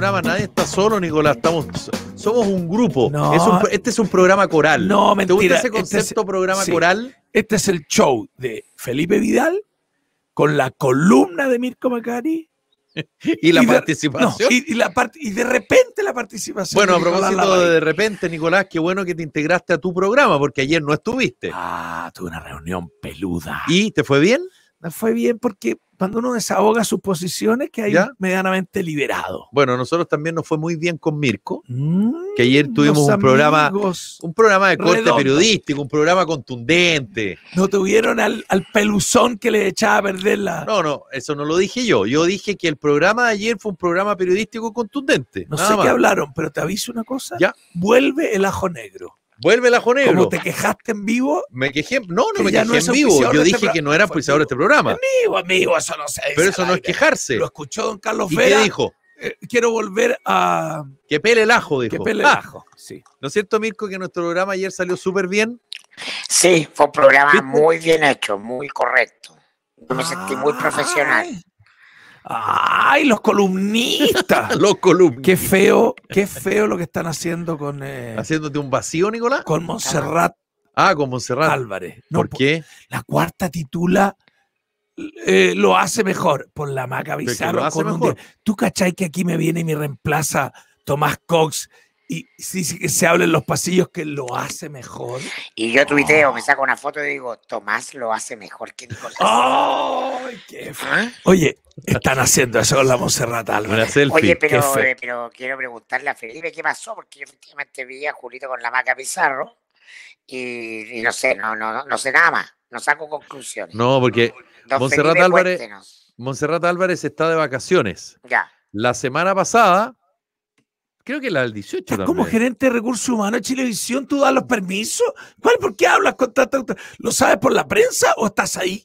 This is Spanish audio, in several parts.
nadie está solo, Nicolás. Estamos, somos un grupo. este es un programa coral. No, mentira. ¿Te gusta ese este concepto este programa coral? Este es el show de Felipe Vidal con la columna de Mirko Macari. y la participación. y, la y de repente la participación. Bueno, a propósito de, de repente, Nicolás, qué bueno que te integraste a tu programa, porque ayer no estuviste. Ah, tuve una reunión peluda. ¿Y te fue bien? Me fue bien porque cuando uno desahoga sus posiciones, que hay medianamente liberado. Bueno, nosotros también nos fue muy bien con Mirko, que ayer mm, tuvimos un programa, un programa de corte periodístico, un programa contundente. No tuvieron al, al, peluzón que le echaba a perder la. No, no, eso no lo dije yo. Yo dije que el programa de ayer fue un programa periodístico contundente. No sé qué hablaron, pero te aviso una cosa. Ya. Vuelve el ajo negro. Vuelve el ajo negro. ¿Cómo te quejaste en vivo? Me quejé. No, no me quejé este este en vivo. Yo dije que no era auspiciador de este programa. Amigo, amigo, eso no sé. Pero eso no es quejarse. Lo escuchó don Carlos ¿Y dijo? Eh, quiero volver a. Que pele el ajo, dijo. Que pele el ah. ajo, sí. ¿No es cierto, Mirko, que nuestro programa ayer salió súper bien? Sí, fue un programa muy bien hecho, muy correcto. Yo me sentí muy profesional. ¡Ay, los columnistas! los columnistas. Qué feo, qué feo lo que están haciendo con. Eh, Haciéndote un vacío, Nicolás. Con Montserrat. Ah, con Montserrat. Álvarez. ¿Por qué? La cuarta titula. Eh, lo hace mejor por la maca bizarra. ¿Tú cachai que aquí me viene y me reemplaza Tomás Cox y sí, sí se habla en los pasillos que lo hace mejor. Y yo tuiteo, me ah. saco una foto y digo, Tomás lo hace mejor que Nicolás. ¡Oh! Oye, están haciendo eso con la Monserrat Álvarez. Oye, eh, pero, quiero preguntarle a Felipe qué pasó, porque yo vi a Julito con la maca Pizarro y, no sé, no, no, no sé nada más, no saco conclusiones. No, porque Monserrat Álvarez, Monserrat Álvarez está de vacaciones. Ya. La semana pasada Creo que la del 18 también. Como gerente de recursos humanos de Chilevisión, ¿tú das los permisos? ¿Cuál? ¿Por qué hablas con tanta... ¿Lo sabes por la prensa o estás ahí?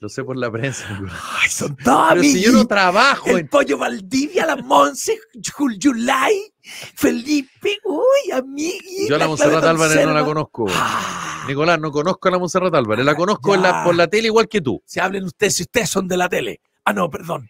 Lo sé por la prensa. Ay, son todos Pero si yo no trabajo. El en... Pollo Valdivia, la Monse, Juliulay, Felipe, uy, amigui. Yo a la, Monserrat Álvarez no la conozco. Ah. Nicolás, no conozco a la Monserrat Álvarez. La ah, conozco por la tele igual que tú. Se hablen ustedes si ustedes son de la tele. Ah, no, perdón.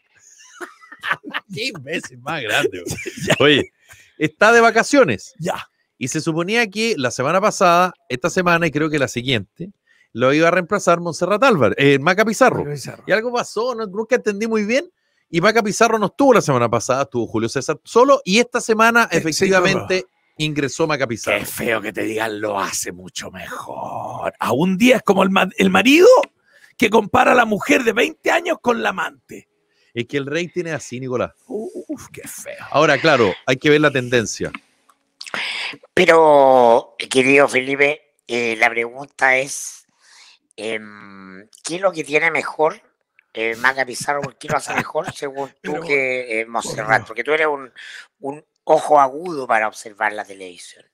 Qué imbécil más grande. Oye, está de vacaciones. Ya. Y se suponía que la semana pasada, esta semana y creo que la siguiente, lo iba a reemplazar Montserrat Álvarez, eh, Maca Pizarro. Y algo pasó, no, que entendí muy bien. Y Maca Pizarro no estuvo la semana pasada, estuvo Julio César solo. Y esta semana, efectivamente, ingresó Maca Pizarro. Qué feo que te digan, lo hace mucho mejor. A un día es como el, el marido que compara a la mujer de 20 años con la amante. Es que el rey tiene así, Nicolás. Uf, qué feo. Ahora, claro, hay que ver la tendencia. Pero, eh, querido Felipe, eh, la pregunta es, em, ¿qué es lo que tiene mejor eh, Maga Pizarro? qué lo hace mejor según tú que eh, Monserrat? Porque tú eres un, un ojo agudo para observar la televisión.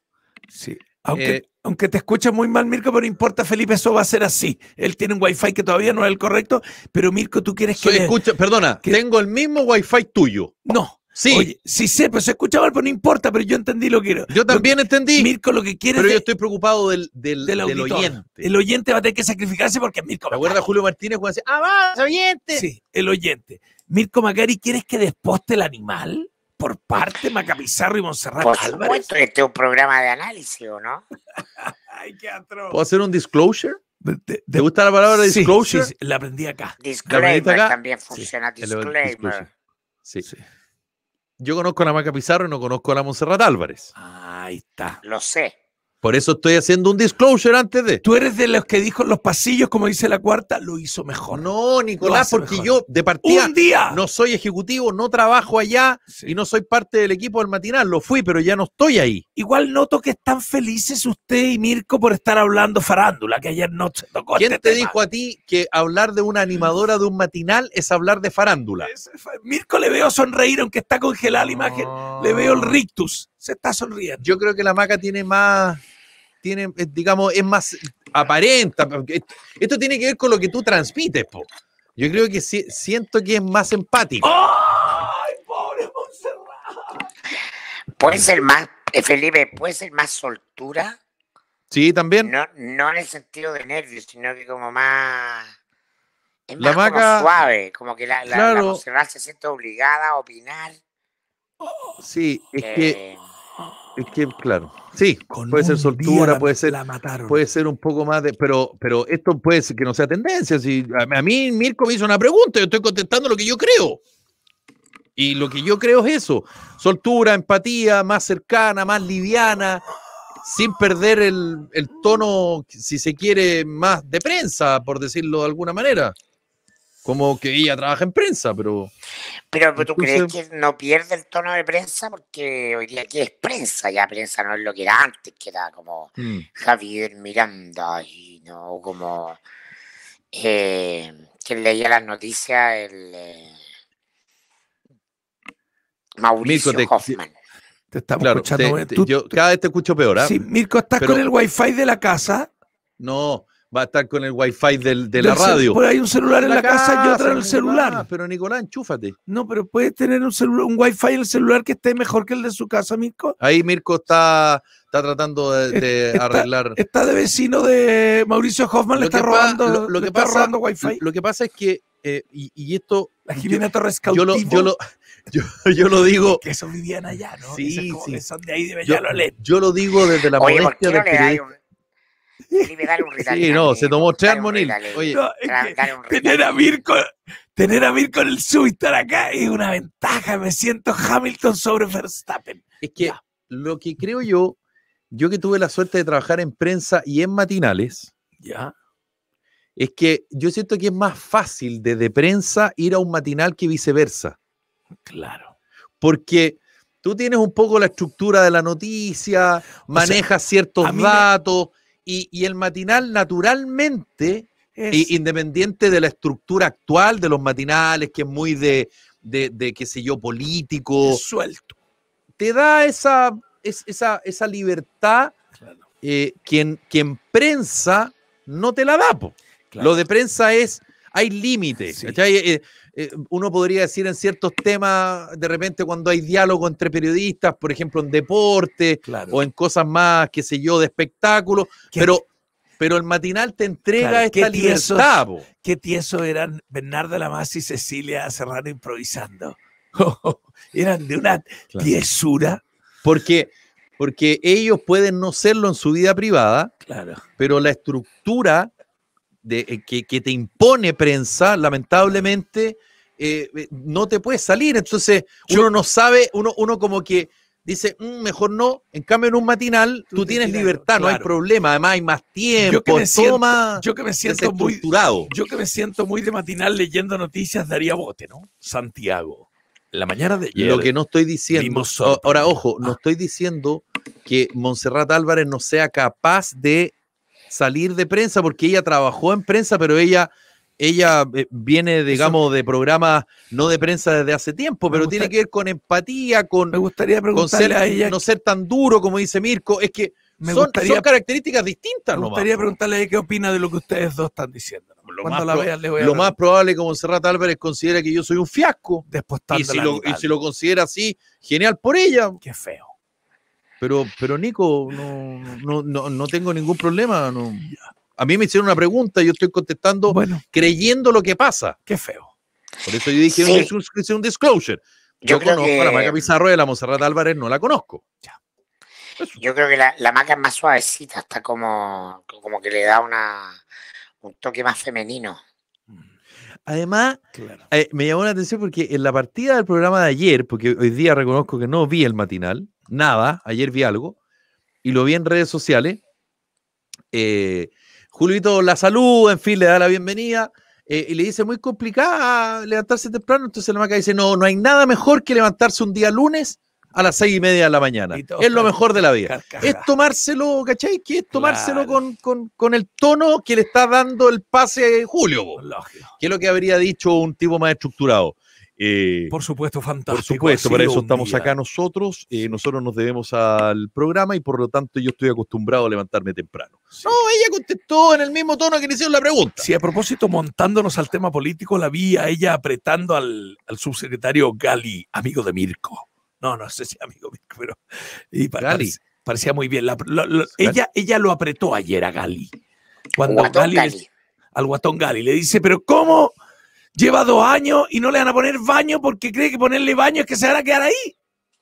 Sí, eh, aunque, te escucha muy mal, Mirko, pero no importa, Felipe, eso va a ser así. Él tiene un wifi que todavía no es el correcto, pero Mirko, tú quieres que. Le, perdona, tengo el mismo wifi tuyo. No. Sí. sí sé, pero se escucha mal, pero no importa, pero yo entendí lo que Yo también entendí. Mirko lo que quiere Pero yo estoy preocupado del, del, oyente. El oyente va a tener que sacrificarse porque Mirko. ¿Te acuerdas Julio Martínez cuando decía, ¡Ah, va, oyente! Sí, el oyente. Mirko Macari, ¿quieres que desposte el animal? por parte Macapizarro y Monserrat Por Álvarez. este es un programa de análisis, ¿o no? Ay, qué atroz. ¿Puedo hacer un disclosure? ¿Te gusta la palabra disclosure? la aprendí acá. Disclaimer también funciona, disclaimer. Sí. Yo conozco a la Maca Pizarro y no conozco a la Monserrat Álvarez. Ahí está. Lo sé. Por eso estoy haciendo un disclosure antes de. Tú eres de los que dijo en los pasillos, como dice la cuarta, lo hizo mejor. No, Nicolás, porque yo de partida un día. no soy ejecutivo, no trabajo allá y no soy parte del equipo del matinal. Lo fui, pero ya no estoy ahí. Igual noto que están felices usted y Mirko por estar hablando farándula, que ayer noche. tocó. ¿Quién este te dijo a ti que hablar de una animadora de un matinal es hablar de farándula? Mirko le veo sonreír, aunque está congelada la imagen. Le veo el ah. rictus se está sonriendo. Yo creo que la maca tiene más, tiene, eh, digamos, es más aparenta. Esto tiene que ver con lo que tú transmites, po. Yo creo que siento que es más empático. ¡Ay, pobre Montserrat! Puede ser más, eh, Felipe, puede ser más soltura. Sí, también. No, en el sentido de nervios, sino que como más. Es la más maca, suave, como que la, la, se siente obligada a opinar. Sí, es que eh, es que, claro, sí, puede ser soltura, puede ser, puede ser un poco más de, pero, pero esto puede ser que no sea tendencia. Si, a, mí Mirko me hizo una pregunta, yo estoy contestando lo que yo creo. Y lo que yo creo es eso, soltura, empatía, más cercana, más liviana, sin perder el, el tono, si se quiere, más de prensa, por decirlo de alguna manera como que ella trabaja en prensa, pero... Pero tú crees que no pierde el tono de prensa porque hoy día aquí es prensa, ya prensa no es lo que era antes, que era como mm. Javier Miranda y no como eh, quien leía las noticias el eh, Mauricio Hoffman. Te, estamos escuchando. ¿eh? yo cada vez te escucho peor. ¿eh? Sí, Mirko, estás con el wifi de la casa. No, va a estar con el wifi del, de la radio. Por ahí un celular en la, casa, y otro en el celular. Ah, pero Nicolás, enchúfate. No, pero puedes tener un celular, un wifi en el celular que esté mejor que el de su casa, Mirko. Ahí Mirko está, está tratando de, arreglar. Está de vecino de Mauricio Hoffman, le está robando, lo, que wifi. Lo que pasa es que, eh, y, esto. La Jimena Torres Cautivo. Yo lo, digo. Que eso vivían allá, ¿no? Sí, sí. Son de ahí de yo, yo, lo digo desde la Oye, de... que un Sí, no, se tomó tres eh, Oye, tener a Mirko, tener a en el sub y estar acá es una ventaja. Me siento Hamilton sobre Verstappen. Es que lo que creo yo, yo que tuve la suerte de trabajar en prensa y en matinales, ya. Es que yo siento que es más fácil desde prensa ir a un matinal que viceversa. Claro. Porque tú tienes un poco la estructura de la noticia, manejas ciertos datos y, el matinal naturalmente, independiente de la estructura actual de los matinales, que es muy de, qué sé yo, político. Suelto. Te da esa, esa, libertad que en eh, quien, quien prensa no te la da. Lo de prensa es, hay límites. Eh, uno podría decir en ciertos temas, de repente cuando hay diálogo entre periodistas, por ejemplo en deporte o en cosas más, qué sé yo, de espectáculo, pero, pero el matinal te entrega esta qué libertad. Qué tieso eran Bernardo Lamas y Cecilia Serrano improvisando. eran de una tiesura. Porque, porque ellos pueden no serlo en su vida privada, pero la estructura eh, que, te impone prensa, lamentablemente, eh, eh, no te puedes salir. Entonces, uno no sabe, uno, uno como que dice, mm, mejor no. En cambio, en un matinal tú, tienes libertad, no hay problema. Además, hay más tiempo. Yo toma, yo que me siento muy Yo que me siento muy de matinal leyendo noticias daría bote, ¿no? Santiago. La mañana de Lo que no estoy diciendo. Ahora, ojo, no ah. estoy diciendo que Monserrat Álvarez no sea capaz de salir de prensa porque ella trabajó en prensa, pero ella ella eh, viene, digamos, de programas no de prensa desde hace tiempo, pero tiene que ver con empatía, con, me gustaría a ella, no ser tan duro como dice Mirko. Es que son, características distintas. Me gustaría preguntarle qué opina de lo que ustedes dos están diciendo. Lo, más, probable es que Álvarez considera que yo soy un fiasco. Después y si, lo, y si lo considera así, genial por ella. Qué feo. Pero, pero Nico, no, no, no, no tengo ningún problema. A mí me hicieron una pregunta, y yo estoy contestando creyendo lo que pasa. Qué feo. Por eso yo dije es, un, disclosure. Yo, conozco a la Maca Pizarro y la Monserrat Álvarez, no la conozco. Yo creo que la, la Maca es más suavecita, está como, como que le da una, un toque más femenino. Mm. Además, eh, me llamó la atención porque en la partida del programa de ayer, porque hoy día reconozco que no vi el matinal, nada, ayer vi algo, y lo vi en redes sociales. Eh, la salud, en fin, le da la bienvenida. Eh, y le dice, muy complicada levantarse temprano. Entonces la maca dice, no, no hay nada mejor que levantarse un día lunes a las seis y media de la mañana. Es lo mejor de la vida. Es tomárselo, ¿cachai? Que es tomárselo con, con, el tono que le está dando el pase Julio, que es lo que habría dicho un tipo más estructurado. Eh, por supuesto, fantástico. Por supuesto, para eso estamos acá nosotros. Eh, nosotros nos debemos al programa y por lo tanto yo estoy acostumbrado a levantarme temprano. No, ella contestó en el mismo tono que le hicieron la pregunta. Sí, a propósito, montándonos al tema político, la vi a ella apretando al, subsecretario Gali, amigo de Mirko. No, no sé si amigo Mirko, pero. Y Gali. Parecía, muy bien. ella, ella lo apretó ayer a Gali. Cuando Gali, al guatón Gali le dice, pero ¿cómo? lleva dos años y no le van a poner baño porque cree que ponerle baño es que se van a quedar ahí.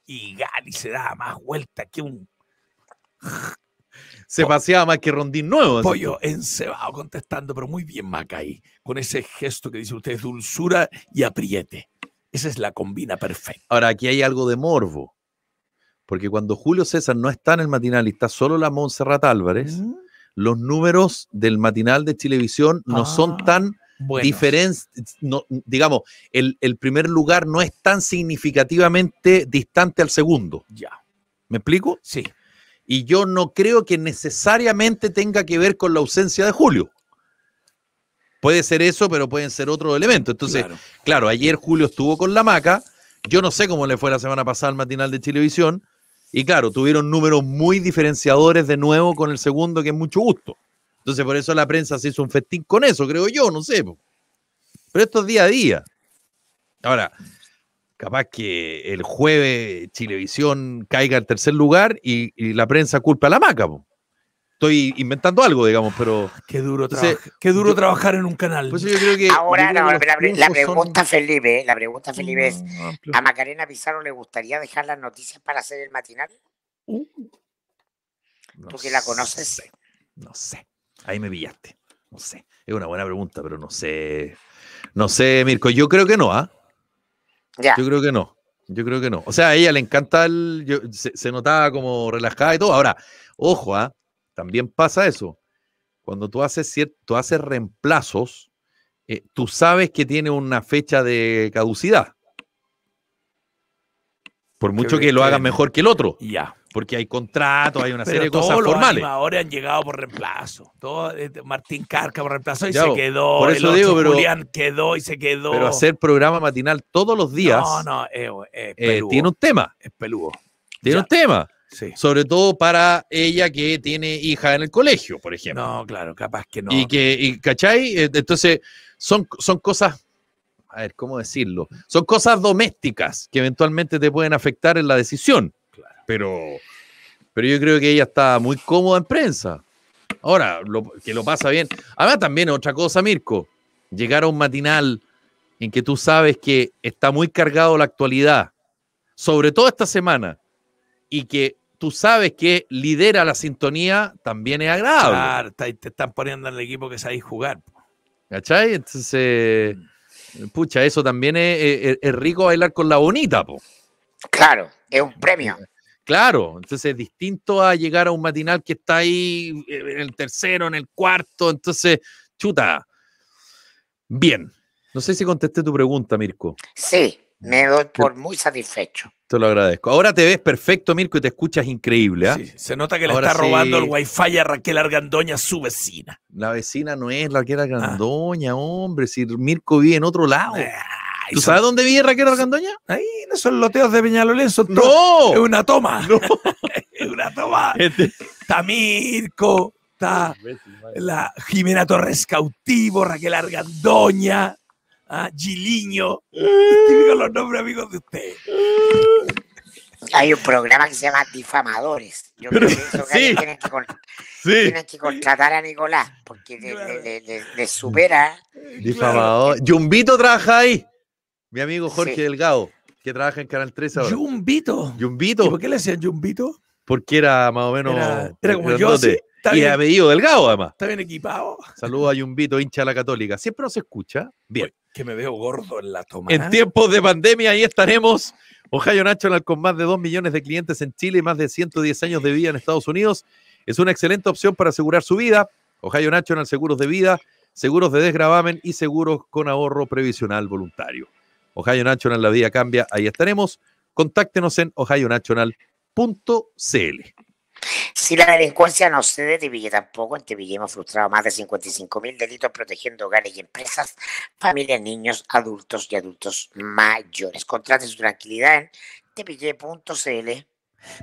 Y Gali se da más vuelta que un. Se paseaba más que rondín nuevo. Pollo encebado contestando, pero muy bien, Macay, con ese gesto que dice usted, dulzura y apriete. Esa es la combina perfecta. Ahora, aquí hay algo de morbo, porque cuando Julio César no está en el matinal y está solo la Montserrat Álvarez, mm. los números del matinal de televisión no son ah. tan bueno. digamos, el, el, primer lugar no es tan significativamente distante al segundo. Ya. ¿Me explico? Sí. Y yo no creo que necesariamente tenga que ver con la ausencia de Julio. Puede ser eso, pero pueden ser otros elementos. Entonces, claro. ayer Julio estuvo con la maca. Yo no sé cómo le fue la semana pasada al matinal de televisión. Y claro, tuvieron números muy diferenciadores de nuevo con el segundo, que es mucho gusto. Entonces, por eso la prensa se hizo un festín con eso, creo yo, no sé. Pero esto es día a día. Ahora, capaz que el jueves Chilevisión caiga al tercer lugar y, la prensa culpa a la maca. Estoy inventando algo, digamos, pero. Ah, qué duro, trabajar en un canal. Ahora la, pregunta, Felipe, la pregunta, Felipe, es: ¿a Macarena Pizarro le gustaría dejar las noticias para hacer el matinal? Uh. ¿Tú que la conoces? no sé. Ahí me pillaste. No sé. Es una buena pregunta, pero no sé. No sé, Mirko. Yo creo que no, ¿ah? Ya. Yo creo que no. Yo creo que no. O sea, a ella le encanta el. se, notaba como relajada y todo. Ahora, ojo, ¿ah? También pasa eso. Cuando tú haces, cierto, haces reemplazos, eh, tú sabes que tiene una fecha de caducidad. Por mucho que, lo hagas mejor que el otro. Ya porque hay contratos, hay una serie de cosas los formales. Ahora han llegado por reemplazo. Todo, eh, Martín Carca por reemplazo y se quedó. Por eso digo, pero, Julián quedó y se quedó. Pero hacer programa matinal todos los días. Eh, eh, tiene un tema. Es peludo. Tiene un tema. Sobre todo para ella que tiene hija en el colegio, por ejemplo. No, claro, capaz que no. Y que, y, ¿cachai? Entonces, son, son cosas a ver, ¿cómo decirlo? Son cosas domésticas que eventualmente te pueden afectar en la decisión pero, yo creo que ella está muy cómoda en prensa. Ahora, que lo pasa bien. Además, también otra cosa, Mirko, llegar a un matinal en que tú sabes que está muy cargado la actualidad, sobre todo esta semana, y que tú sabes que lidera la sintonía, también es agradable. Claro, te, están poniendo en el equipo que sabéis jugar. ¿Cachai? Entonces, pucha, eso también es, rico bailar con la bonita, po. Claro, es un premio. Claro, entonces es distinto a llegar a un matinal que está ahí eh, en el tercero, en el cuarto, entonces, chuta. Bien, no sé si contesté tu pregunta, Mirko. Sí, me doy por muy satisfecho. Te lo agradezco. Ahora te ves perfecto, Mirko, y te escuchas increíble. ¿ah? Sí, se nota que le está robando el wifi a Raquel Argandoña, su vecina. La vecina no es Raquel ah. Argandoña, hombre. Si Mirko vive en otro lado. ¿Tú sabes dónde vive Raquel Argandoña? Ahí, en esos loteos de Peñalolén. Son ¡No! Es una toma. es una toma. Este- Tamirco, está la Jimena Torres Cautivo, Raquel Argandoña, ah, Giliño. Eh. Típico los nombres amigos de usted. Eh. Hay un programa que se llama Difamadores. Yo creo que eso sí, tienen, que sí. tienen, que contratar a Nicolás, porque le, supera. Difamador. Yumbito trabaja ahí. Mi amigo Jorge Delgado, que trabaja en Canal 3 ahora. Yumbito. Yumbito. ¿Por qué le decían Yumbito? Porque era más o menos. Era, como yo. y ha venido Delgado, además. Está bien equipado. Saludos a Yumbito, hincha de la Católica. Siempre nos escucha. Bien. que me veo gordo en la toma. En tiempos de pandemia, ahí estaremos. Ohio National con más de 2 millones de clientes en Chile y más de 110 años de vida en Estados Unidos. Es una excelente opción para asegurar su vida. Ohio National, seguros de vida, seguros de desgravamen y seguros con ahorro previsional voluntario. Ohio National, la vida cambia, ahí estaremos. Contáctenos en ohionational.cl. Si la delincuencia no cede, TVG tampoco. En Teville hemos frustrado más de 55 mil delitos protegiendo hogares y empresas, familias, niños, adultos y adultos mayores. Contrate su tranquilidad en tvg.cl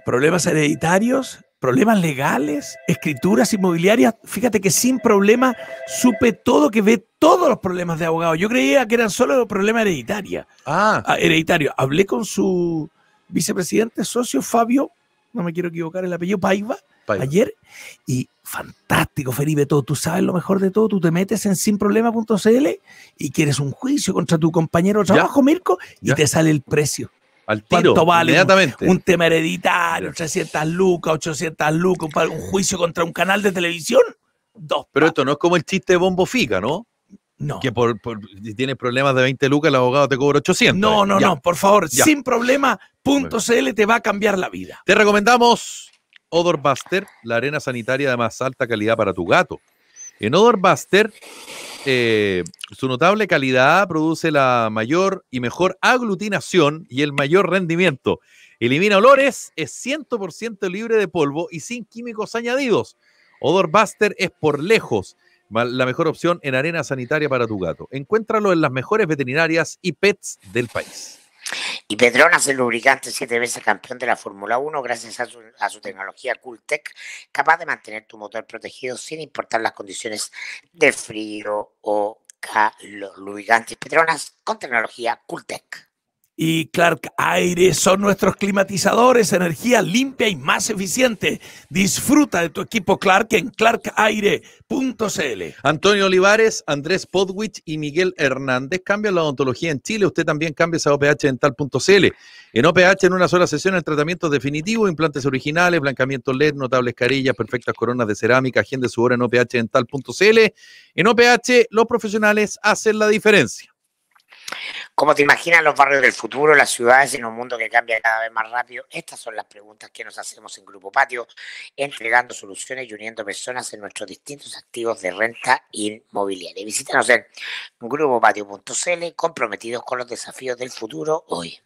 ¿Problemas hereditarios? problemas legales, escrituras inmobiliarias. Fíjate que sin problema supe todo, que ve todos los problemas de abogado. Yo creía que eran solo problemas hereditarios. Ah. ah. Hereditario. Hablé con su vicepresidente, socio Fabio, no me quiero equivocar el apellido, Paiva, ayer. Y fantástico, Felipe, todo. Tú sabes lo mejor de todo. Tú te metes en sinproblema.cl y quieres un juicio contra tu compañero de trabajo, Mirko, y te sale el precio. Al tiro, ¿Cuánto vale inmediatamente. Un, tema hereditario, 300 lucas, 800 lucas, un, un juicio contra un canal de televisión? Dos. Pero esto no es como el chiste de Bombo Fica, ¿no? No. Que si tienes problemas de 20 lucas, el abogado te cobra 800. No, no, no, por favor, Sin sin .cl te va a cambiar la vida. Te recomendamos Odor Buster, la arena sanitaria de más alta calidad para tu gato. En Odorbuster, eh, su notable calidad produce la mayor y mejor aglutinación y el mayor rendimiento. Elimina olores, es 100% libre de polvo y sin químicos añadidos. Odorbuster es por lejos la mejor opción en arena sanitaria para tu gato. Encuéntralo en las mejores veterinarias y pets del país. Y Petronas el lubricante siete veces campeón de la Fórmula 1 gracias a su, a su tecnología CoolTech, capaz de mantener tu motor protegido sin importar las condiciones de frío o calor. Lubricantes pedronas con tecnología CoolTech y Clark Aire son nuestros climatizadores, energía limpia y más eficiente. Disfruta de tu equipo Clark en clarkaire.cl. Antonio Olivares, Andrés Podwich y Miguel Hernández cambian la odontología en Chile. Usted también cambia a OPH dental.cl. En OPH, en una sola sesión, el tratamiento definitivo, implantes originales, blancamiento LED, notables carillas, perfectas coronas de cerámica. Agende su hora en OPH dental.cl. En OPH, los profesionales hacen la diferencia. ¿Cómo te imaginas los barrios del futuro, las ciudades en un mundo que cambia cada vez más rápido? Estas son las preguntas que nos hacemos en Grupo Patio, entregando soluciones y uniendo personas en nuestros distintos activos de renta inmobiliaria. Visítanos en grupopatio.cl, comprometidos con los desafíos del futuro hoy.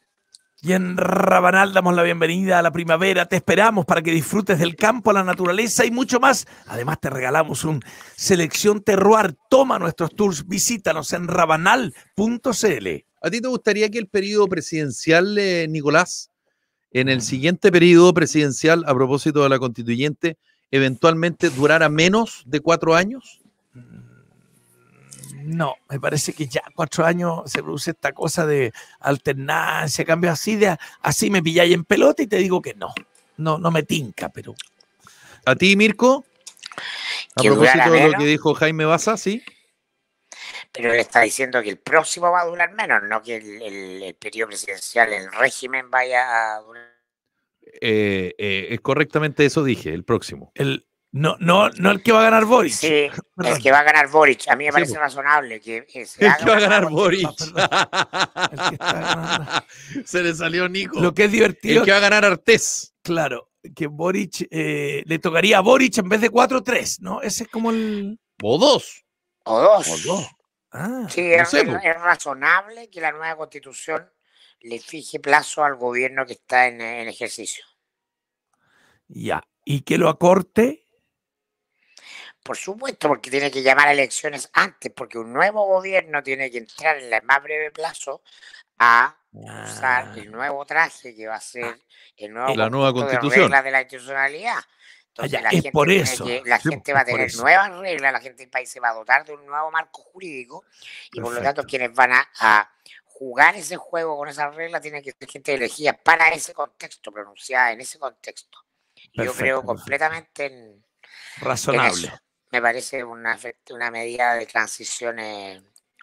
Y en Rabanal damos la bienvenida a la primavera. Te esperamos para que disfrutes del campo, la naturaleza y mucho más. Además, te regalamos un selección terroir. Toma nuestros tours, visítanos en rabanal.cl. ¿A ti te gustaría que el periodo presidencial, eh, Nicolás, en el siguiente periodo presidencial, a propósito de la constituyente, eventualmente durara menos de cuatro años? No, me parece que ya cuatro años se produce esta cosa de alternancia, cambio así, de, así me pilláis en pelota y te digo que no, no, no me tinca, pero... ¿A ti, Mirko? A propósito de lo que dijo Jaime Baza, sí. Pero él está diciendo que el próximo va a durar menos, no que el, periodo presidencial, el régimen vaya a durar. Eh, eh, es correctamente eso dije, el próximo. El, no, no, no el que va a ganar Boric. el que va a ganar Boric. A mí me parece pues. razonable que, eh, El que va a ganar Boric. se le salió Nico. Lo que es divertido. El que va a ganar Artes Claro, que Boric eh, le tocaría a Boric en vez de 4-3, ¿no? Ese es como el. O dos. O dos. Ah. sí, pues. es, razonable que la nueva constitución le fije plazo al gobierno que está en ejercicio. Ya. Y que lo acorte por supuesto, porque tiene que llamar a elecciones antes, porque un nuevo gobierno tiene que entrar en el más breve plazo a usar el ah. nuevo traje que va a ser el nuevo la nueva constitución. De de la institucionalidad. Entonces, la, gente por la gente va a tener nuevas reglas, la gente del país se va a dotar de un nuevo marco jurídico y por lo tanto quienes van a, jugar ese juego con esas reglas tienen que ser gente elegida para ese contexto, pronunciada en ese contexto. Yo creo completamente en... Razonable me parece una, una medida de transición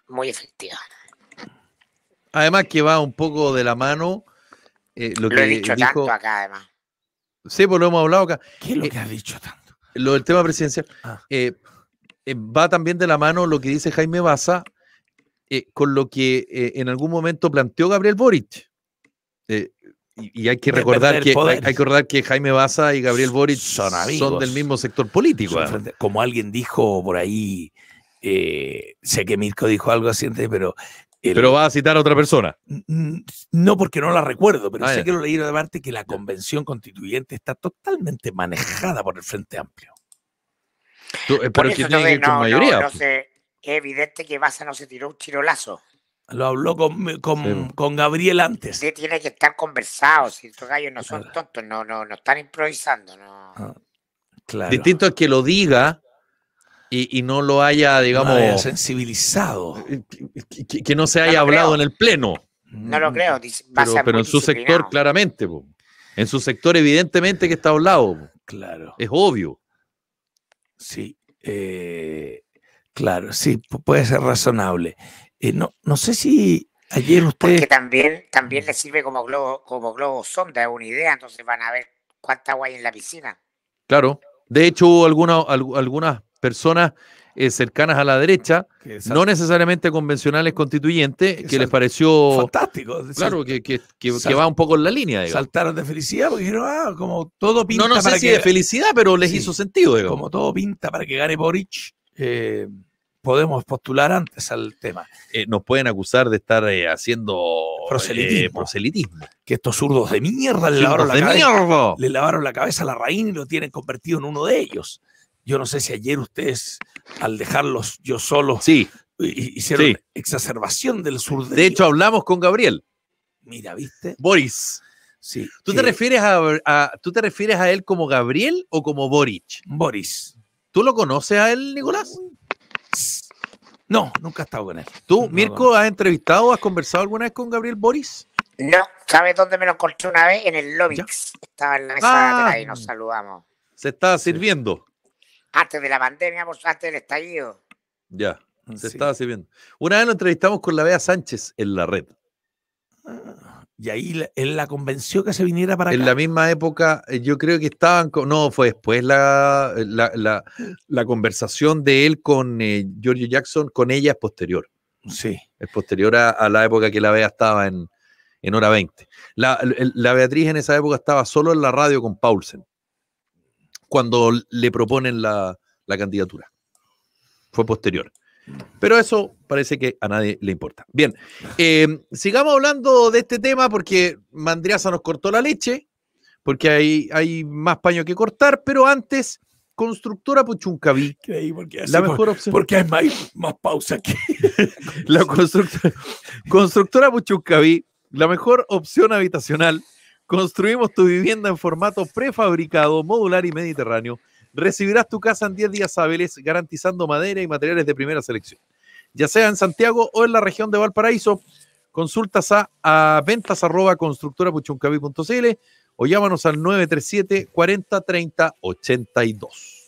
muy efectiva. Además que va un poco de la mano eh, lo, que he dicho tanto acá además. Sí, pues lo hemos hablado acá. ¿Qué es lo eh, que ha dicho tanto? Lo del tema presidencial. Ah. Eh, va también de la mano lo que dice Jaime Baza con lo que en algún momento planteó Gabriel Boric y, hay que recordar que hay, que recordar que Jaime Baza y Gabriel Boric son, son del mismo sector político. ¿eh? como alguien dijo por ahí, eh, sé que Mirko dijo algo así antes, pero pero va a citar a otra persona. No, porque no la recuerdo, pero ah, sé que lo leí de parte que la convención constituyente está totalmente manejada por el Frente Amplio. Eh, por que tiene mayoría. Pues. es evidente que Baza no se tiró un chirolazo. Lo habló con, pues. Gabriel antes. Sí, tiene que estar conversado. Si estos gallos no son tontos, no, no, no están improvisando. Ah, Distinto es que lo diga y, no lo haya, digamos. sensibilizado. Eh, que, no se haya hablado en el pleno. No lo mm. creo. pero, en su sector, claramente. En su sector, evidentemente que está hablado. Claro. Es obvio. Sí. Eh, claro, sí, puede ser razonable. Eh, no, sé si ayer ustedes... Porque también, también le sirve como globo, como globo sonda, es una idea, entonces van a ver cuánta agua hay en la piscina. Claro, de hecho hubo algunas personas eh, cercanas a la derecha, no necesariamente convencionales constituyentes, que les pareció... Fantástico. Claro, que, que, que, va un poco en la línea. Digamos. Saltaron de felicidad porque dijeron, ah, como todo pinta... No, no sé si de felicidad, pero les hizo sentido. Digamos. Como todo pinta para que gane Boric. Eh, podemos postular antes al tema. Eh, nos pueden acusar de estar eh, haciendo eh, proselitismo. Que estos zurdos de mierda le lavaron, la cabeza, a la raíz y lo tienen convertido en uno de ellos. Yo no sé si ayer ustedes, al dejarlos yo solo, hicieron exacerbación del sur. De, hecho, hablamos con Gabriel. Mira, ¿viste? Boris. Sí. ¿Tú, te refieres a, ¿Tú te refieres a él como Gabriel o como Boric? Boris. ¿Tú lo conoces a él, Nicolás? No, nunca he estado con él. ¿Tú, Mirko, has entrevistado, has conversado alguna vez con Gabriel Boris? No, ¿sabes dónde me lo encontré una vez? En el lobby. Estaba en la mesa de y nos ah. saludamos. Se estaba sirviendo. Antes de la pandemia, antes del estallido. Ya, ah, se estaba sirviendo. Una vez lo entrevistamos con la Bea Sánchez en la red. Ah. Y ahí él la convenció que se viniera para en la misma época, eh, yo creo que estaban, con, no, fue después eh, la, conversación de él con eh, George Jackson, con ella es posterior. Sí. Es posterior a, la época que la Bea estaba en, hora 20. La, Beatriz en esa época estaba solo en la radio con Paulsen, cuando le proponen la candidatura. Fue posterior. Pero eso parece que a nadie le importa. Bien, em, sigamos hablando de este tema porque Mandriaza nos cortó la leche, porque hay, hay más paño que cortar, pero antes, constructora Puchuncaví. la mejor opción. Porque hay más, pausa aquí. la constructora, constructora Puchuncaví, la mejor opción habitacional. Construimos tu vivienda en formato prefabricado, modular y mediterráneo Recibirás tu casa en 10 días hábiles, garantizando madera y materiales de primera selección. Ya sea en Santiago o en la región de Valparaíso, consultas a, a ventas arroba o llámanos al 937 40 30 82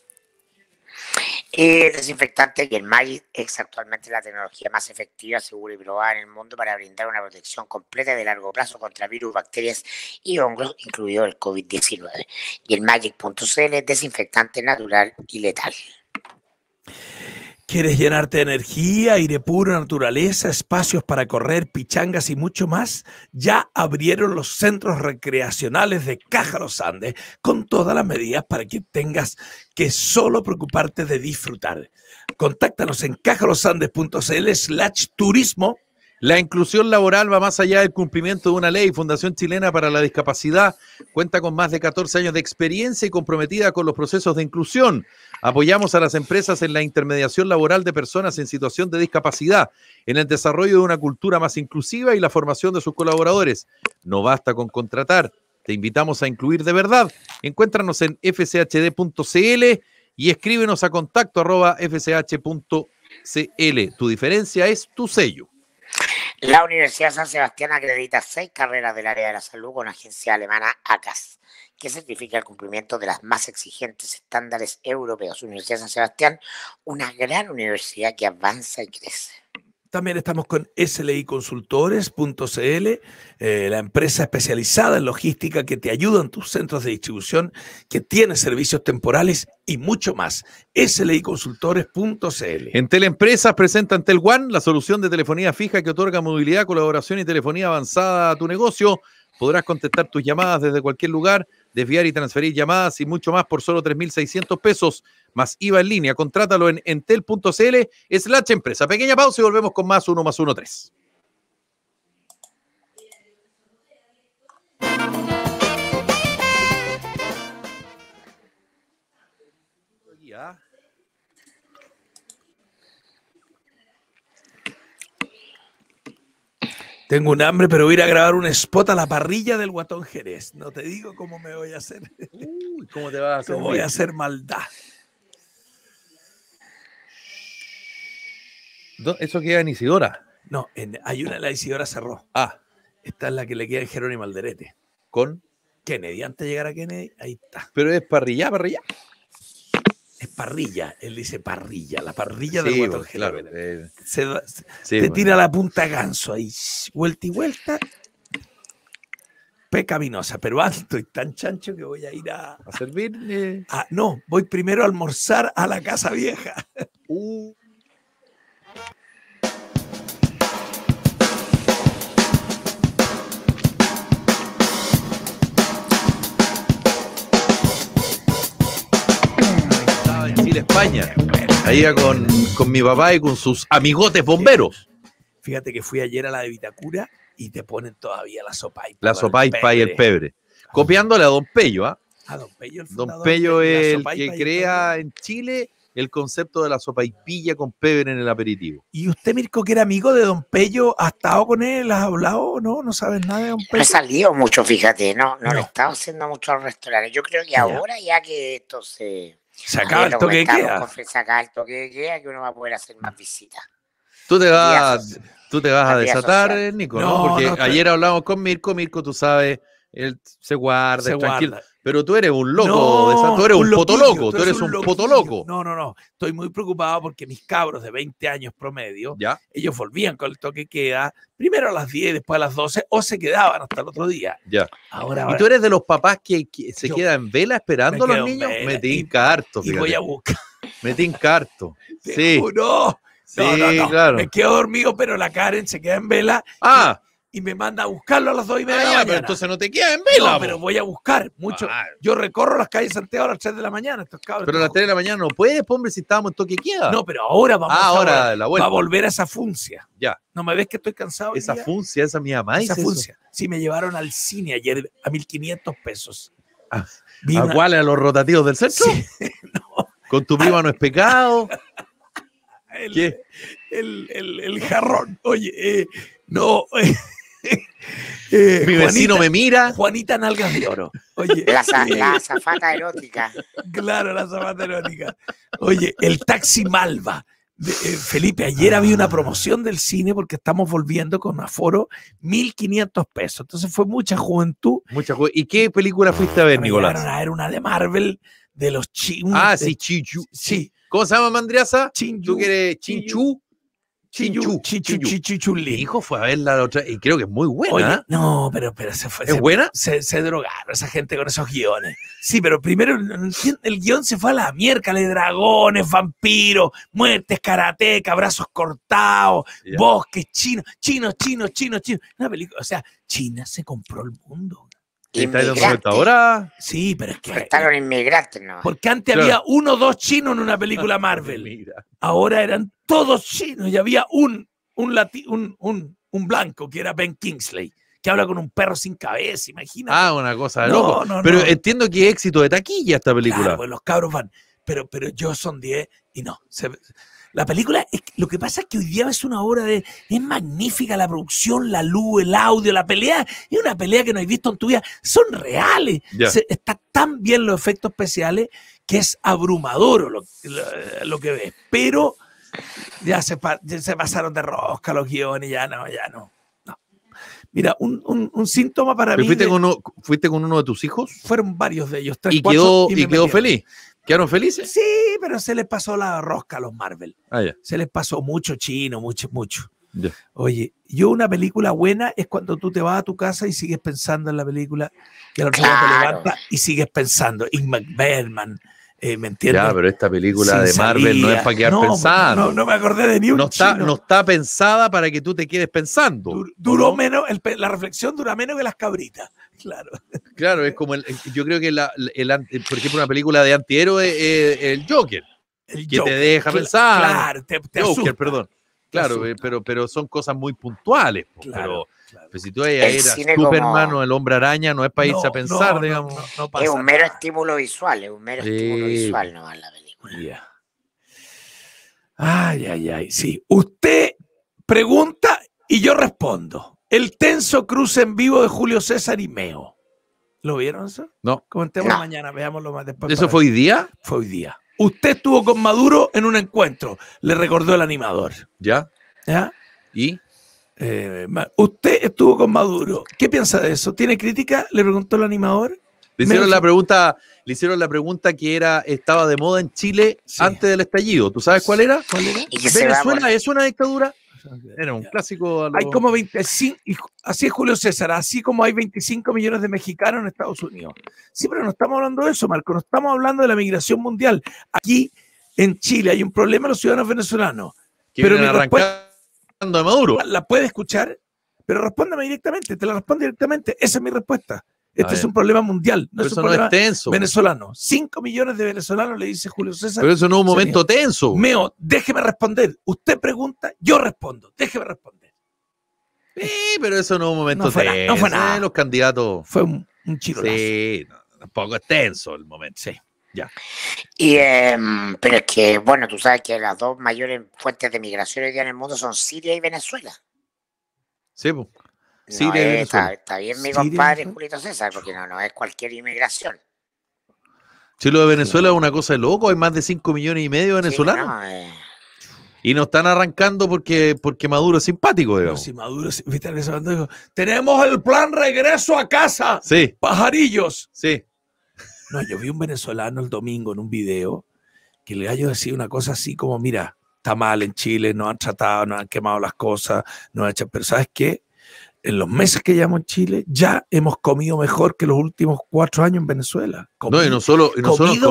el eh, desinfectante y el Magic es actualmente la tecnología más efectiva, segura y probada en el mundo para brindar una protección completa de largo plazo contra virus, bacterias y hongos, incluido el COVID-19. Y el Magic.cl es desinfectante natural y letal. ¿Quieres llenarte de energía, aire puro, naturaleza, espacios para correr, pichangas y mucho más? Ya abrieron los centros recreacionales de Caja Los Andes con todas las medidas para que tengas que solo preocuparte de disfrutar. Contáctanos en cajalosandes.cl slash turismo la inclusión laboral va más allá del cumplimiento de una ley. Fundación Chilena para la Discapacidad cuenta con más de 14 años de experiencia y comprometida con los procesos de inclusión. Apoyamos a las empresas en la intermediación laboral de personas en situación de discapacidad, en el desarrollo de una cultura más inclusiva y la formación de sus colaboradores. No basta con contratar, te invitamos a incluir de verdad. Encuéntranos en fchd.cl y escríbenos a contacto Tu diferencia es tu sello. La Universidad San Sebastián acredita seis carreras del área de la salud con la agencia alemana ACAS, que certifica el cumplimiento de las más exigentes estándares europeos. Universidad San Sebastián, una gran universidad que avanza y crece. También estamos con sliconsultores.cl, eh, la empresa especializada en logística que te ayuda en tus centros de distribución, que tiene servicios temporales y mucho más. sliconsultores.cl. En Teleempresas presenta Telguan, One la solución de telefonía fija que otorga movilidad, colaboración y telefonía avanzada a tu negocio. Podrás contestar tus llamadas desde cualquier lugar desviar y transferir llamadas y mucho más por solo 3.600 pesos, más IVA en línea. Contrátalo en entel.cl, slash empresa. Pequeña pausa y volvemos con más 1 más 1, 3. Tengo un hambre, pero voy a ir a grabar un spot a la parrilla del Guatón Jerez. No te digo cómo me voy a hacer. ¿cómo te vas a hacer? voy a hacer maldad? ¿Eso queda en Isidora? No, hay una, la Isidora cerró. Ah. Esta es la que le queda en Jerónimo Alderete. ¿Con? Kennedy. Antes de llegar a Kennedy, ahí está. Pero es parrilla, parrilla es parrilla, él dice parrilla, la parrilla de pues, eh. se, pues, tira la punta ganso ahí, vuelta y vuelta. Pecaminosa, pero alto y tan chancho que voy a ir a. ¿A servir? no, voy primero a almorzar a la casa vieja. Uh. España. Ahí con, mi papá y con sus amigotes bomberos. Fíjate que fui ayer a la de Vitacura y te ponen todavía la y La y el pebre. Copiándole a Don Pello, ¿ah? A Don Pello, el Don Pello es el que crea en Chile el concepto de la sopa y pilla con pebre en el aperitivo. ¿Y usted, Mirko, que era amigo de Don Pello, ha estado con él, has hablado, no? ¿No sabes nada de Don Pello? No salido mucho, fíjate, no, no, no. le he haciendo mucho al restaurante. Yo creo que ahora, ya que esto se Sacar el toque de queda. Sacar el toque de queda que uno va a poder hacer más visitas. Tú te vas, tú te vas a desatar, Nico, no, Porque ayer hablamos con Mirko, Mirko, tú sabes, él se guarda, se tranquilo. Pero tú eres un loco, tú eres un, potoloco, tú eres un, potoloco. No, no, no. Estoy muy preocupado porque mis cabros de 20 años promedio, ellos volvían con el toque queda, primero a las 10, después a las 12, o se quedaban hasta el otro día. Ya. Ahora, y tú eres de los papás que, se quedan en vela esperando a los niños. Me tinca harto. Y voy a buscar. Me tinca harto. Sí. No, sí, no, claro. Me quedo dormido, pero la Karen se queda en vela. Ah y me manda a buscarlo a las dos y media ah, Pero entonces no te queda vela. No, pero voy a buscar mucho. yo recorro las calles de Santiago a las 3 de la mañana. Estos pero a las 3 de la mañana no puedes, hombre, si estábamos en toque queda. No, pero ahora vamos ah, a, a volver a esa funcia. Ya. ¿No me ves que estoy cansado? Esa funcia, esa mía más. Esa funcia. Sí, me llevaron al cine ayer a 1.500 pesos. Ah, ¿A ¿A los rotativos del centro? Con tu prima no es pecado. el, El, jarrón. Oye, eh, no. Eh, eh, Mi vecino me mira. Juanita Nalgas de Oro. la, la zafata erótica. Claro, la zafata erótica. Oye, el taxi Malva. Eh, Felipe, ayer había una ah. promoción del cine porque estamos volviendo con aforo 1.500 pesos. Entonces fue mucha juventud. Mucha juventud. ¿Y qué película fuiste a ver, Nicolás? Era una de Marvel, de los chinos. Ah, sí, Chichu. Sí. ¿Cómo se llama, Mandriasa? Chinchu. ¿Tú quieres Chinchu? Chichu, Chichu, Chichu, hijo fue a ver la otra y creo que es muy buena. no, pero, pero se fue. ¿Es buena? Se, drogaron esa gente con esos guiones. Sí, pero primero el guión se fue a la mierda, Le dragones, vampiros, muertes, karateca, brazos cortados, bosques chinos, chinos, chinos, chinos, chinos. Una película, o sea, China se compró el mundo inmigrantes. ahora? Sí, pero es que. Pues están los inmigrantes, ¿no? Porque antes había uno o dos chinos en una película Marvel. Ahora eran todos chinos y había un, un, un, blanco que era Ben Kingsley, que habla con un perro sin cabeza, imagínate. Ah, una cosa de no, No, pero entiendo que éxito de taquilla esta película. pues los cabros van. Pero, pero yo son 10 y no. La película, lo que pasa es que hoy día es una obra de. Es magnífica la producción, la luz, el audio, la pelea. Es una pelea que no has visto en tu vida. Son reales. está tan bien los efectos especiales que es abrumador lo, que ves. Pero ya se, ya se pasaron de rosca los guiones, ya no, ya no. Mira, un, síntoma para mí. Fuiste, con uno, ¿Fuiste con uno de tus hijos? Fueron varios de ellos. Tres, y quedó, y, feliz. ¿Quedaron felices? Sí, pero se les pasó la rosca a los Marvel. Ah, se les pasó mucho chino, mucho, mucho. Oye, yo una película buena es cuando tú te vas a tu casa y sigues pensando en la película que al otro y sigues pensando. Y McBellman. Eh, ¿Me Ya, pero esta película de Marvel no es para quedar pensando. No, no, me acordé de ni no está, No está pensada para que tú te quedes pensando. menos, la reflexión dura menos que las cabritas. Claro. Claro, es como yo creo que la, por ejemplo una película de antihéroe es el Joker. que te deja pensar. Claro, te, Joker, perdón. Claro, eh, pero, pero son cosas muy puntuales. Claro. Pues si tú eres Superman o el hombre araña, no es para irse a pensar, digamos. es un mero estímulo visual, es un mero estímulo visual no nomás la película. Ay, ay, ay, sí. Usted pregunta y yo respondo. El tenso cruce en vivo de Julio César y Meo. ¿Lo vieron eso? No. Comentemos mañana, veámoslo más después. ¿Eso fue hoy día? Fue hoy día. Usted estuvo con Maduro en un encuentro, le recordó el animador. ¿Ya? ¿Ya? ¿Y? Eh, usted estuvo con Maduro. ¿Qué piensa de eso? ¿Tiene crítica? Le preguntó el animador. Le hicieron la pregunta, le hicieron la pregunta que era, estaba de moda en Chile antes del estallido. ¿Tú sabes cuál era? ¿Venezuela es una dictadura? Era un clásico. Hay como 25, así es Julio César, así como hay 25 millones de mexicanos en Estados Unidos. Sí, pero no estamos hablando de eso, Marco, no estamos hablando de la migración mundial. Aquí en Chile hay un problema los ciudadanos venezolanos. Pero mi, respuesta, de Maduro. La puede escuchar, pero respóndame directamente, te la respondo directamente. Esa es mi respuesta. Este es un problema mundial, no es un problema tenso. venezolano. Cinco millones de venezolanos, le dice Julio César. Pero eso no es un momento tenso. Meo, déjeme responder. Usted pregunta, yo respondo. Déjeme responder. Sí, pero eso no es un momento no fue tenso. no fue ¿eh? nada. Los candidatos. Fue un, un Sí, tampoco es tenso el momento. Sí. Ya. Y, em, pero es que, bueno, tú sabes que las dos mayores fuentes de migración hoy día en el mundo son Siria y Venezuela. Sí, pues. está, bien mi compadre Julito César, porque no, no es cualquier inmigración. sí lo de Venezuela es una cosa de loco, hay más de 5 millones y medio de venezolanos. no, eh. Y nos están arrancando porque, porque Maduro es simpático, digamos. Maduro tenemos el plan regreso a casa. Sí. Pajarillos. Sí. No, yo vi un venezolano el domingo en un video que le gallo decía una cosa así como, mira, está mal en Chile, nos han tratado, nos han quemado las cosas, no han hecho, pero ¿sabes qué? En los meses que llevamos en Chile ya hemos comido mejor que los últimos cuatro años en Venezuela. no, y no solo,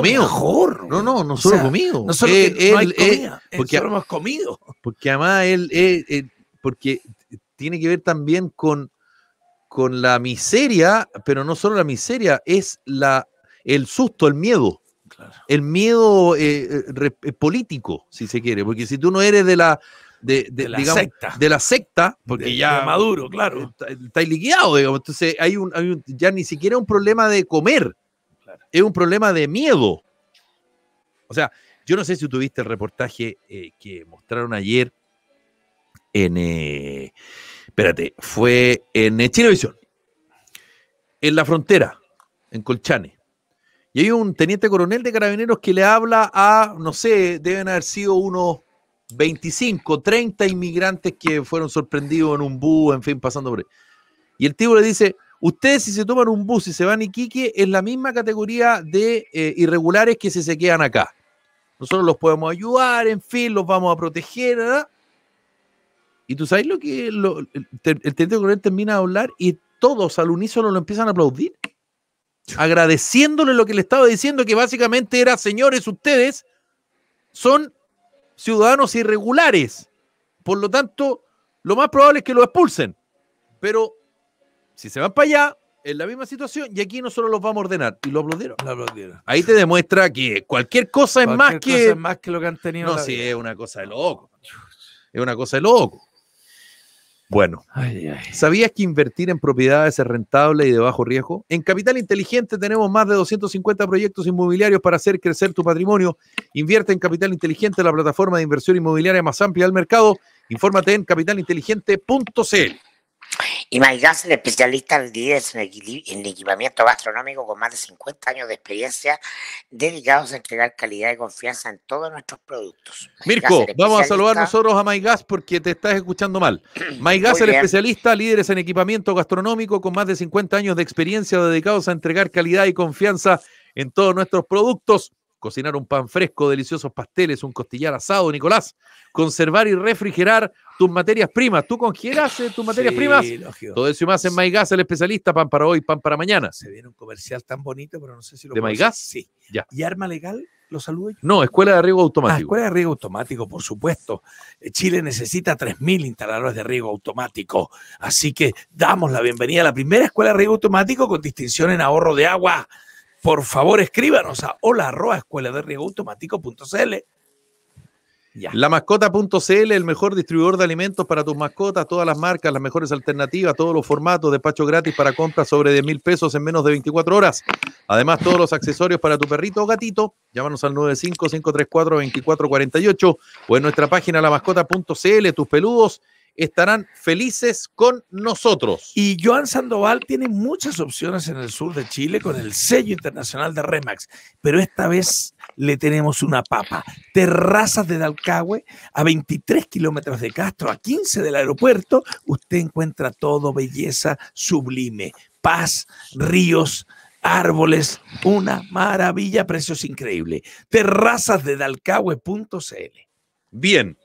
Mejor. No, no, no solo comido. No solo eh, hay eh, eh, porque, hemos comido. Porque además él, porque tiene que ver también con, con la miseria, pero no solo la miseria, es la el susto, el miedo. El miedo eh, eh, eh, político, si se quiere, porque si tú no eres de la, de, la secta. De la secta, porque ya. Maduro, claro. Está, liquidado, digamos. Entonces, hay ya ni siquiera un problema de comer, es un problema de miedo. O sea, yo no sé si tuviste el reportaje que mostraron ayer en. espérate, fue en Chilevisión, en la frontera, en Colchane. Y hay un teniente coronel de carabineros que le habla a, no sé, deben haber sido unos 25, 30 inmigrantes que fueron sorprendidos en un bus, en fin, pasando por ahí. Y el tipo le dice, ustedes si se toman un bus y se van a Iquique, es la misma categoría de eh, irregulares que si se quedan acá. Nosotros los podemos ayudar, en fin, los vamos a proteger, ¿verdad? Y tú sabes lo que el, el, teniente coronel termina de hablar y todos al unísono lo empiezan a aplaudir agradeciéndole lo que le estaba diciendo, que básicamente era, señores, ustedes son ciudadanos irregulares. Por lo tanto, lo más probable es que lo expulsen. Pero si se van para allá, en la misma situación, y aquí no solo los vamos a ordenar. Y lo aplaudieron. Ahí te demuestra que cualquier cosa es más que. Es más que lo que han tenido. No, sí, es una cosa de loco. Es una cosa de loco. Bueno, ¿sabías que invertir en propiedades es rentable y de bajo riesgo? En Capital Inteligente tenemos más de 250 proyectos inmobiliarios para hacer crecer tu patrimonio. Invierte en Capital Inteligente, la plataforma de inversión inmobiliaria más amplia del mercado. Infórmate en capitalinteligente.cl. Y Maigas el especialista líderes en equipamiento gastronómico con más de 50 años de experiencia dedicados a entregar calidad y confianza en todos nuestros productos. Mirko, vamos a saludar nosotros a MyGas porque te estás escuchando mal. Maigas el especialista, líderes en equipamiento gastronómico con más de 50 años de experiencia dedicados a entregar calidad y confianza en todos nuestros productos cocinar un pan fresco, deliciosos pasteles, un costillar asado, Nicolás, conservar y refrigerar tus materias primas. Tú congelas eh, tus materias primas. Todo eso más en MyGas, el especialista, pan para hoy, pan para mañana. Se viene un comercial tan bonito, pero no sé si lo ¿De Maigas? Sí. ¿Y arma legal? ¿Lo saludo No, Escuela de Riego Automático. Ah, escuela de Riego Automático, por supuesto. Eh, Chile necesita 3.000 instaladores de riego automático. Así que damos la bienvenida a la primera Escuela de Riego Automático con distinción en ahorro de agua por favor escríbanos a hola arroba escuela de riego automático.cl. La mascota.cl, el mejor distribuidor de alimentos para tus mascotas, todas las marcas, las mejores alternativas, todos los formatos, despacho gratis para compras sobre 10 mil pesos en menos de 24 horas. Además, todos los accesorios para tu perrito o gatito. Llámanos al 95534-2448 o en nuestra página lamascota.cl, tus peludos estarán felices con nosotros. Y Joan Sandoval tiene muchas opciones en el sur de Chile con el sello internacional de Remax, pero esta vez le tenemos una papa. Terrazas de Dalcahue, a 23 kilómetros de Castro, a 15 del aeropuerto, usted encuentra todo belleza sublime, paz, ríos, árboles, una maravilla, precios increíbles. Terrazas de Bien,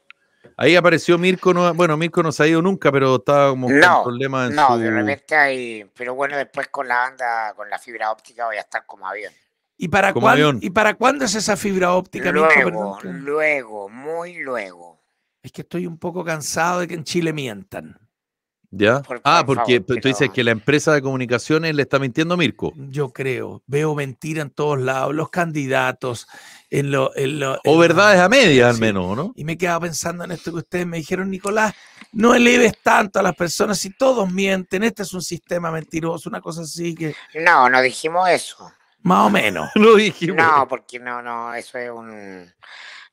Ahí apareció Mirko, bueno, Mirko no se ha ido nunca, pero estaba como con problemas en No, de repente hay, pero bueno, después con la banda, con la fibra óptica voy a estar como avión. ¿Y para, ¿y para cuándo es esa fibra óptica? Luego, luego, muy luego. Es que estoy un poco cansado de que en Chile mientan. ¿Ya? ah, porque tú dices que la empresa de comunicaciones le está mintiendo a Mirko. Yo creo, veo mentira en todos lados, los candidatos, en lo... En lo o verdades a medias al menos, ¿no? Y me quedaba pensando en esto que ustedes me dijeron, Nicolás, no eleves tanto a las personas si todos mienten, este es un sistema mentiroso, una cosa así que... No, no dijimos eso. Más o menos. no dijimos. No, porque no, no, eso es un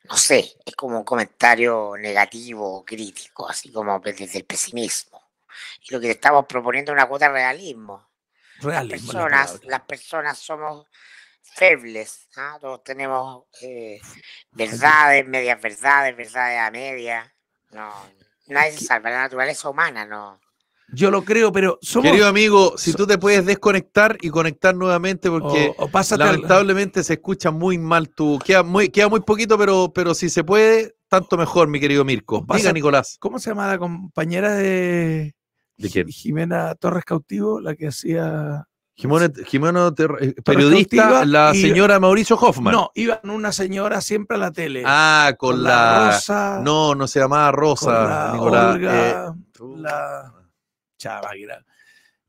no sé, es como un comentario negativo, crítico, así como desde el pesimismo. Y lo que estamos proponiendo es una cuota de realismo. Las personas, las personas somos febles, ¿ah? todos tenemos eh, verdades, medias verdades, verdades a media No, nadie se salva, la naturaleza humana no. Yo lo creo, pero somos... Querido amigo, si tú te puedes desconectar y conectar nuevamente, porque pasa lamentablemente se escucha muy mal tu. Queda muy, queda muy poquito, pero, pero si se puede, tanto mejor, mi querido Mirko. Nicolás. ¿Cómo se llama la compañera de, Jimena Torres Cautivo, la que hacía. Jimena, eh, periodista, la señora Mauricio Hoffman. No, iban una señora siempre a la tele. Ah, con, la, Rosa. No, no se llamaba Rosa, con la eh, la Chava,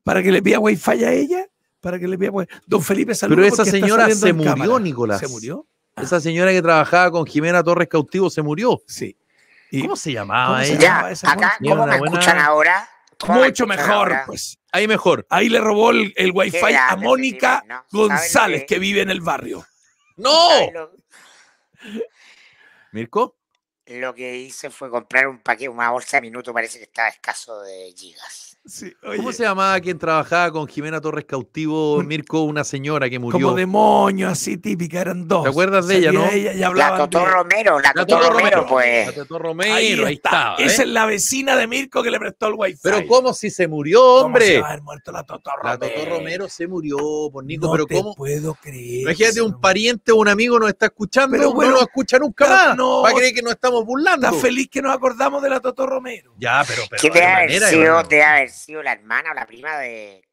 Para que le pida wifi a ella, para que le pida wifi. Don Felipe saludos Pero esa señora se murió, Nicolás. ¿Se murió? Esa señora que trabajaba con Jimena Torres Cautivo se murió. Sí. ¿Cómo se llamaba ella? Se acá, ¿cómo me escuchan ahora? Mucho mejor, pues. Ahí mejor. Ahí le robó el, wifi a Mónica González, que vive en el barrio. ¡No! ¿Mirko? Lo que hice fue comprar un paquete, una bolsa de minuto, parece que estaba escaso de gigas. ¿Cómo se llamaba quien trabajaba con Jimena Torres Cautivo, mm. Mirko, una señora que murió? Como demonio, así típica, eran dos. ¿Te acuerdas de ella, no? Ella, la Totó Romero, la, la Romero, pues. La Totó Romero, ahí, ahí estaba. ¿eh? Esa es la vecina de Mirko que le prestó el wifi. Pero ¿cómo si se murió, hombre? ¿Cómo se muerto la Totó Romero? La Totó Romero se murió, por pues, Nico, no pero te ¿cómo? puedo creer. Imagínate un pariente o un amigo nos está escuchando, pero no nos escucha nunca más. No, va a creer que nos estamos burlando. Está feliz que nos acordamos de la Totó Romero. Ya, pero, pero ¿Qué de manera, te ha sido la hermana o la prima de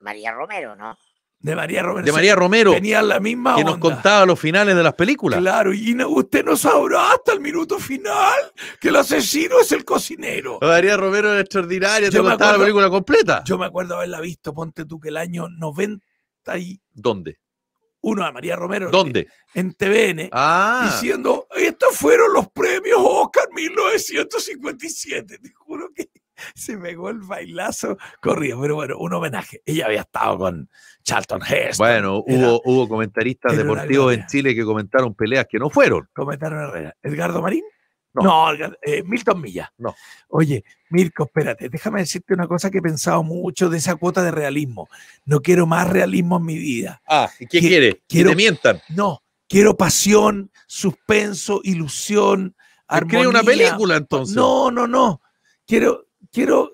María Romero, ¿no? De María Romero. De María Romero. Tenía la misma. Que nos contaba los finales de las películas. Claro, y usted no sabrá hasta el minuto final que el asesino es el cocinero. María Romero era extraordinaria, te contaba la película completa. Yo me acuerdo haberla visto, ponte tú que el año 90 y. ¿Dónde? Uno a María Romero. ¿Dónde? Eh, en TVN. Ah. Diciendo, estos fueron los premios Oscar 1957, te juro se pegó el bailazo corrido. Pero bueno, un homenaje. Ella había estado con Charlton Heston. Bueno, hubo, comentaristas deportivos en Chile que comentaron peleas que no fueron. Comentaron Herrera. Edgardo Marín. No, eh, Milton Milla. No. Oye, Mirko, espérate, déjame decirte una cosa que he pensado mucho de esa cuota de realismo. No quiero más realismo en mi vida. Ah, ¿y qué quiere? ¿Que te mientan? No, quiero pasión, suspenso, ilusión, armonía. una película entonces? No, no, no. Quiero, Quiero,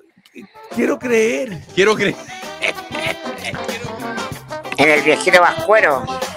quiero creer. Quiero creer. En el viejito vascuero.